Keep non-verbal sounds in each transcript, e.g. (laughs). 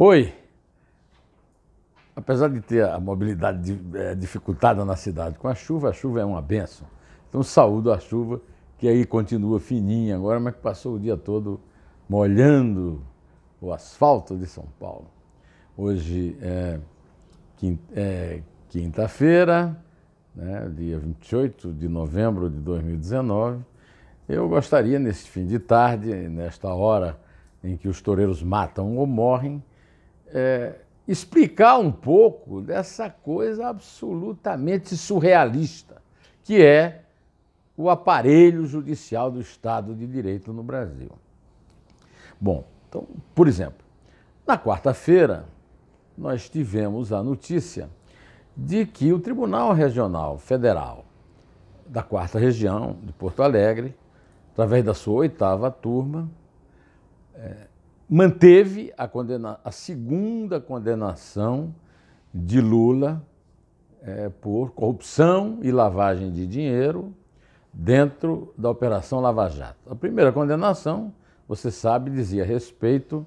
Oi. Apesar de ter a mobilidade é, dificultada na cidade com a chuva, a chuva é uma benção. Então saúdo a chuva, que aí continua fininha agora, mas que passou o dia todo molhando o asfalto de São Paulo. Hoje é, é quinta-feira, né, dia 28 de novembro de 2019. Eu gostaria, neste fim de tarde, nesta hora em que os toureiros matam ou morrem, é, explicar um pouco dessa coisa absolutamente surrealista que é o aparelho judicial do Estado de Direito no Brasil. Bom, então, por exemplo, na quarta-feira nós tivemos a notícia de que o Tribunal Regional Federal da Quarta Região de Porto Alegre, através da sua oitava turma, é, manteve a, condena a segunda condenação de Lula é, por corrupção e lavagem de dinheiro dentro da Operação Lava Jato. A primeira condenação, você sabe, dizia respeito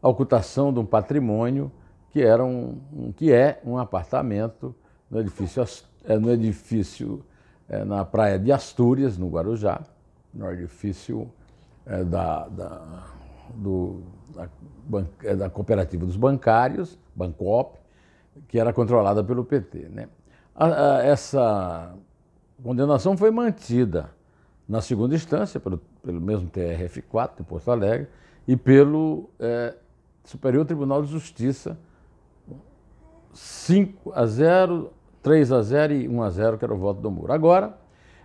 à ocultação de um patrimônio que, era um, um que é um apartamento no edifício, é, no edifício é, na praia de Astúrias, no Guarujá, no edifício é, da, da do, da, é, da, cooperativa dos bancários, Bancop, que era controlada pelo PT. Né? A, a, essa condenação foi mantida na segunda instância pelo, pelo mesmo TRF4 de Porto Alegre e pelo é, Superior Tribunal de Justiça 5 a 0, 3 a 0 e 1 a 0, que era o voto do Moro. Agora,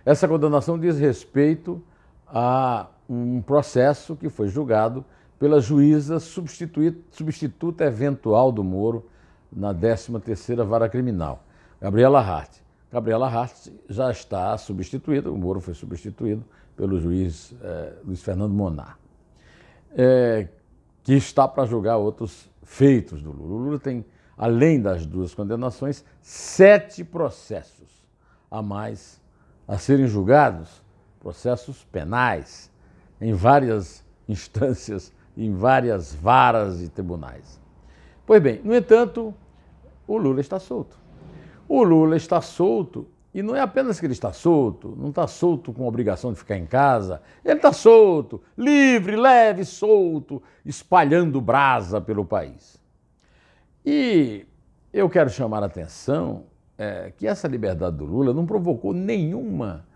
essa condenação diz respeito a um processo que foi julgado pela juíza substituta eventual do Moro na 13ª Vara Criminal, Gabriela Hart. Gabriela Hart já está substituída, o Moro foi substituído pelo juiz eh, Luiz Fernando Monar, é, que está para julgar outros feitos do Lula. O Lula tem, além das duas condenações, sete processos a mais a serem julgados, processos penais, em várias (laughs) instâncias em várias varas e tribunais. Pois bem, no entanto, o Lula está solto. O Lula está solto e não é apenas que ele está solto, não está solto com a obrigação de ficar em casa, ele está solto, livre, leve, solto, espalhando brasa pelo país. E eu quero chamar a atenção é, que essa liberdade do Lula não provocou nenhuma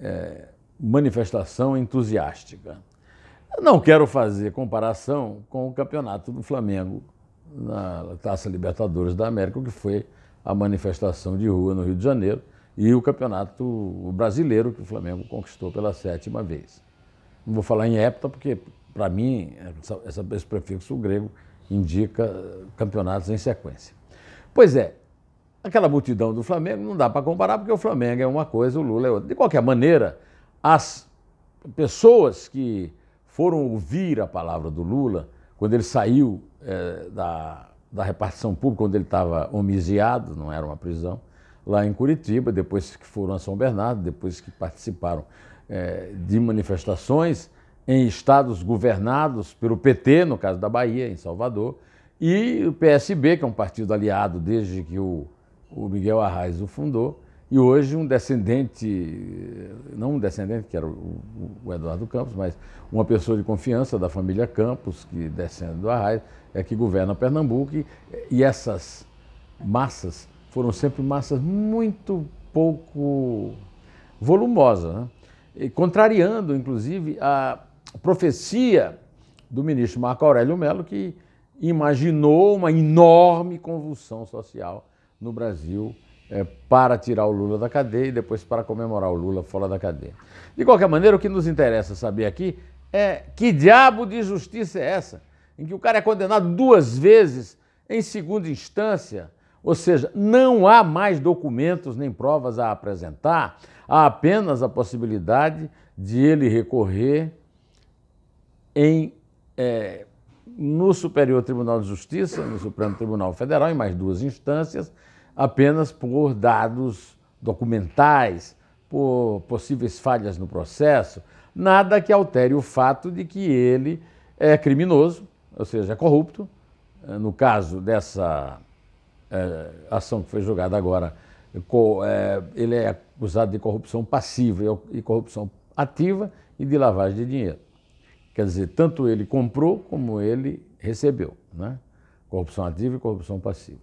é, manifestação entusiástica não quero fazer comparação com o campeonato do Flamengo na Taça Libertadores da América, que foi a manifestação de rua no Rio de Janeiro, e o campeonato brasileiro que o Flamengo conquistou pela sétima vez. Não vou falar em hepta, porque, para mim, essa, esse prefixo grego indica campeonatos em sequência. Pois é, aquela multidão do Flamengo não dá para comparar, porque o Flamengo é uma coisa, o Lula é outra. De qualquer maneira, as pessoas que foram ouvir a palavra do Lula quando ele saiu é, da, da repartição pública, quando ele estava homiziado, não era uma prisão, lá em Curitiba, depois que foram a São Bernardo, depois que participaram é, de manifestações em estados governados pelo PT, no caso da Bahia, em Salvador, e o PSB, que é um partido aliado desde que o, o Miguel Arraes o fundou, e hoje um descendente, eh, não um descendente, que era o, Eduardo Campos, mas uma pessoa de confiança da família Campos, que descende do Arraio, é que governa Pernambuco. E, essas massas foram sempre massas muito pouco volumosas, né? e contrariando, inclusive, a profecia do ministro Marco Aurélio Melo, que imaginou uma enorme convulsão social no Brasil é, para tirar o Lula da cadeia e depois para comemorar o Lula fora da cadeia. De qualquer maneira, o que nos interessa saber aqui é que diabo de justiça é essa? Em que o cara é condenado duas vezes em segunda instância, ou seja, não há mais documentos nem provas a apresentar, há apenas a possibilidade de ele recorrer em, é, no Superior Tribunal de Justiça, no Supremo Tribunal Federal, em mais duas instâncias, apenas por dados documentais, por possíveis falhas no processo, nada que altere o fato de que ele é criminoso, ou seja, é corrupto. É, no caso dessa é, ação que foi julgada agora, é, ele é acusado de corrupção passiva e corrupção ativa e de lavagem de dinheiro. Quer dizer, tanto ele comprou como ele recebeu, né? Corrupção ativa e corrupção passiva.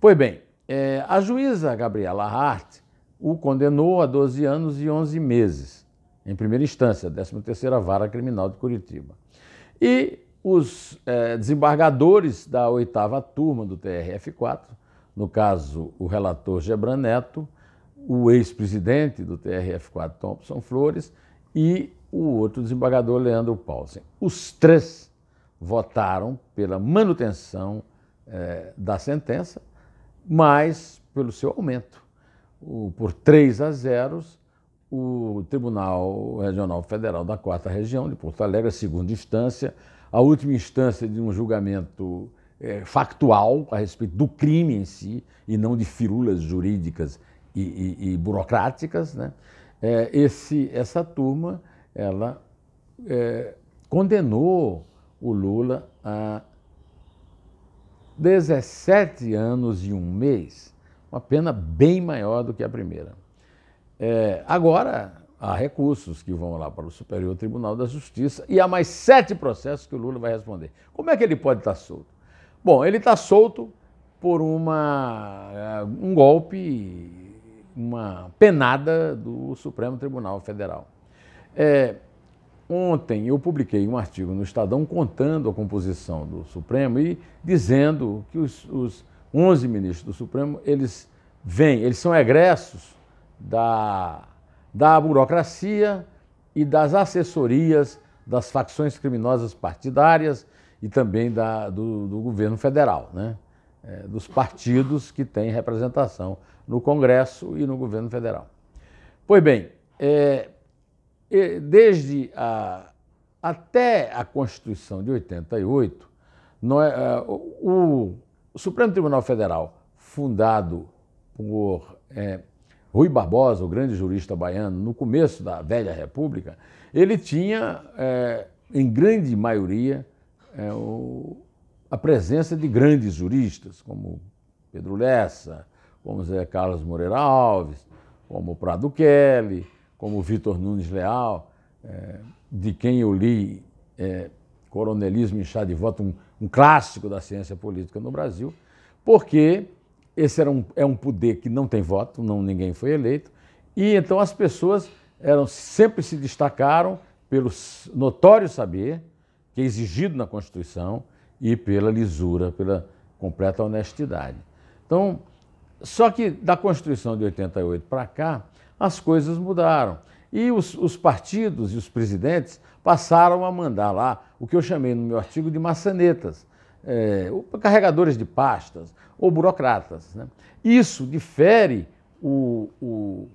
Pois bem, é, a juíza Gabriela Hart o condenou a 12 anos e 11 meses, em primeira instância, 13ª Vara Criminal de Curitiba. E os é, desembargadores da oitava turma do TRF4, no caso o relator Gebran Neto, o ex-presidente do TRF4, Thompson Flores, e o outro desembargador, Leandro Paulsen. Os três votaram pela manutenção é, da sentença mas pelo seu aumento. O, por 3 a 0, o Tribunal Regional Federal da Quarta Região de Porto Alegre, a segunda instância, a última instância de um julgamento é, factual a respeito do crime em si, e não de firulas jurídicas e, e, e burocráticas, né? É, esse, essa turma ela é, condenou o Lula a 17 anos e um mês, uma pena bem maior do que a primeira. É, agora, há recursos que vão lá para o Superior Tribunal da Justiça e há mais sete processos que o Lula vai responder. Como é que ele pode estar solto? Bom, ele está solto por uma, é, um golpe, uma penada do Supremo Tribunal Federal. É, Ontem eu publiquei um artigo no Estadão contando a composição do Supremo e dizendo que os, os 11 ministros do Supremo, eles vêm, eles são egressos da, da burocracia e das assessorias das facções criminosas partidárias e também da, do, do governo federal, né? É, dos partidos que têm representação no Congresso e no governo federal. Pois bem, é, desde a, até a Constituição de 88, nós, é, é, o, o Supremo Tribunal Federal, fundado por é, Rui Barbosa, o grande jurista baiano, no começo da velha República, ele tinha, é, em grande maioria, é, o, a presença de grandes juristas, como Pedro Lessa, como Zé Carlos Moreira Alves, como Prado Kelly, como Vitor Nunes Leal, é, de quem eu li é, Coronelismo e Chá de Voto, um, um, clássico da ciência política no Brasil, porque esse era um, é um poder que não tem voto, não ninguém foi eleito, e então as pessoas eram, sempre se destacaram pelo notório saber, que é exigido na Constituição, e pela lisura, pela completa honestidade. Então, só que da Constituição de 88 para cá, as coisas mudaram. E os, os, partidos e os presidentes passaram a mandar lá o que eu chamei no meu artigo de maçanetas, é, carregadores de pastas ou burocratas. Né? Isso difere o, o,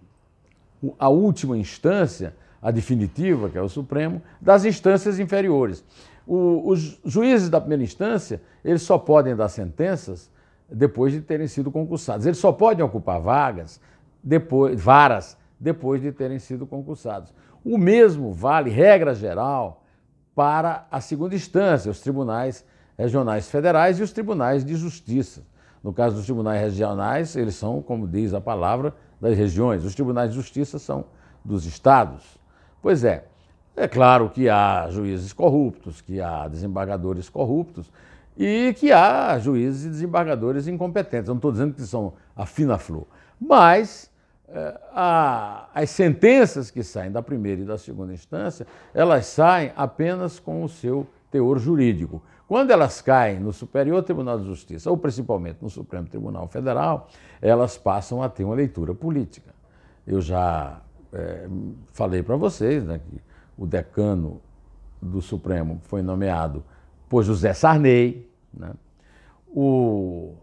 a última instância, a definitiva, que é o Supremo, das instâncias inferiores. O, os juízes da primeira instância, eles só podem dar sentenças depois de terem sido concursados. Eles só podem ocupar vagas, depois, varas, depois de terem sido concursados. O mesmo vale, regra geral, para a segunda instância, os tribunais regionais federais e os tribunais de justiça. No caso dos tribunais regionais, eles são, como diz a palavra, das regiões. Os tribunais de justiça são dos estados. Pois é, é claro que há juízes corruptos, que há desembargadores corruptos e que há juízes e desembargadores incompetentes. Eu não estou dizendo que são a fina flor, mas é, as sentenças que saem da primeira e da segunda instância, elas saem apenas com o seu teor jurídico. Quando elas caem no Superior Tribunal de Justiça, ou principalmente no Supremo Tribunal Federal, elas passam a ter uma leitura política. Eu já é, falei para vocês né, que o decano do Supremo foi nomeado por José Sarney. Né? O,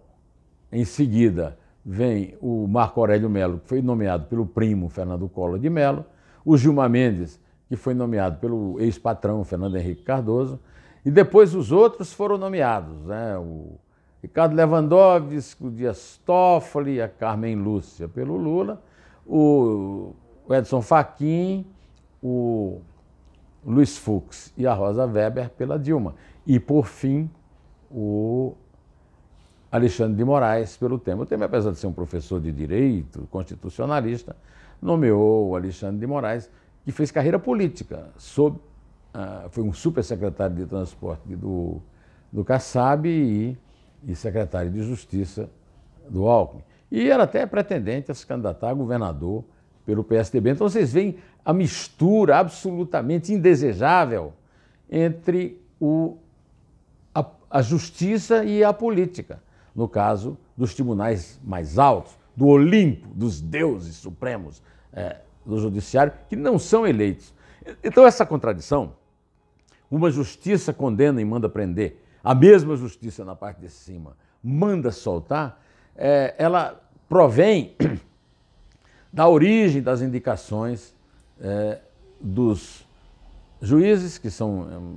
em seguida, vem o Marco Aurélio Melo, que foi nomeado pelo primo Fernando Collor de Melo, o Gilmar Mendes, que foi nomeado pelo ex-patrão Fernando Henrique Cardoso, e depois os outros foram nomeados, né? o Ricardo Lewandowski, o Dias Toffoli, a Carmen Lúcia pelo Lula, o Edson Fachin, o Luiz Fux e a Rosa Weber pela Dilma. E, por fim, o Alexandre de Moraes pelo tema. O tema apesar de ser um professor de direito, constitucionalista, nomeou o Alexandre de Moraes, que fez carreira política. Sob, uh, foi um supersecretário de transporte do, do Kassab e, e secretário de Justiça do Alckmin. E era até pretendente a se candidatar a governador pelo PSDB. Então vocês veem a mistura absolutamente indesejável entre o, a, a justiça e a política no caso dos tribunais mais altos, do Olimpo, dos deuses supremos é, do judiciário, que não são eleitos. Então, essa contradição, uma justiça condena e manda prender, a mesma justiça na parte de cima manda soltar, é, ela provém (clears throat) da origem das indicações é, dos juízes que são,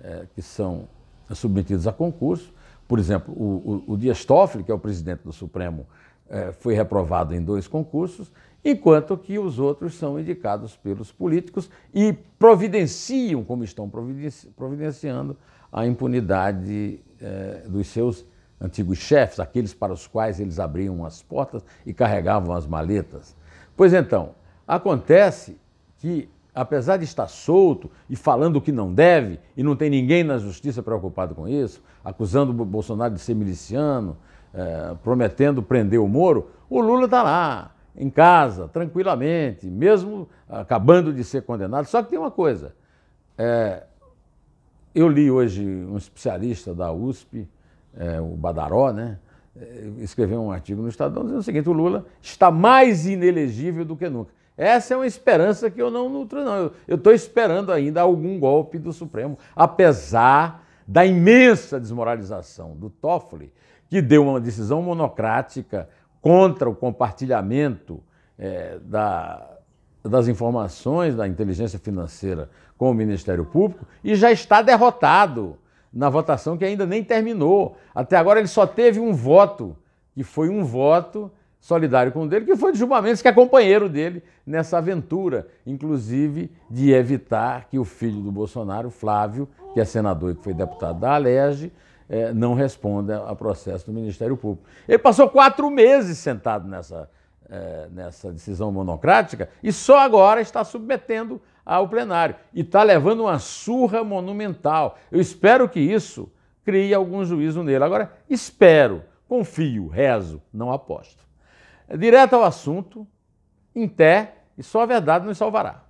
é, que são submetidos a concurso por exemplo, o, o, o Dias Toffoli, que é o presidente do Supremo, é, foi reprovado em dois concursos, enquanto que os outros são indicados pelos políticos e providenciam, como estão providenci providenciando, a impunidade é, dos seus antigos chefes, aqueles para os quais eles abriam as portas e carregavam as maletas. Pois então, acontece que apesar de estar solto e falando o que não deve, e não tem ninguém na justiça preocupado com isso, acusando o Bolsonaro de ser miliciano, é, prometendo prender o Moro, o Lula está lá, em casa, tranquilamente, mesmo acabando de ser condenado. Só que tem uma coisa: é, eu li hoje um especialista da USP, é, eh, o Badaró, né? Escreveu um artigo no Estadão dizendo o seguinte: o Lula está mais inelegível do que nunca. Essa é uma esperança que eu não nutro, não. Eu estou esperando ainda algum golpe do Supremo, apesar da imensa desmoralização do Toffoli, que deu uma decisão monocrática contra o compartilhamento é, da, das informações da inteligência financeira com o Ministério Público e já está derrotado na votação que ainda nem terminou. Até agora ele só teve um voto, que foi um voto solidário com o dele, que foi o Jubamentos, que é companheiro dele nessa aventura, inclusive de evitar que o filho do Bolsonaro, Flávio, que é senador e que foi deputado da Alerge, eh, não responda a processo do Ministério Público. Ele passou quatro meses sentado nessa, eh, nessa decisão monocrática e só agora está submetendo ao plenário. E está levando uma surra monumental. Eu espero que isso crie algum juízo nele. Agora, espero, confio, rezo, não aposto direto ao assunto, em pé, e só a verdade nos salvará.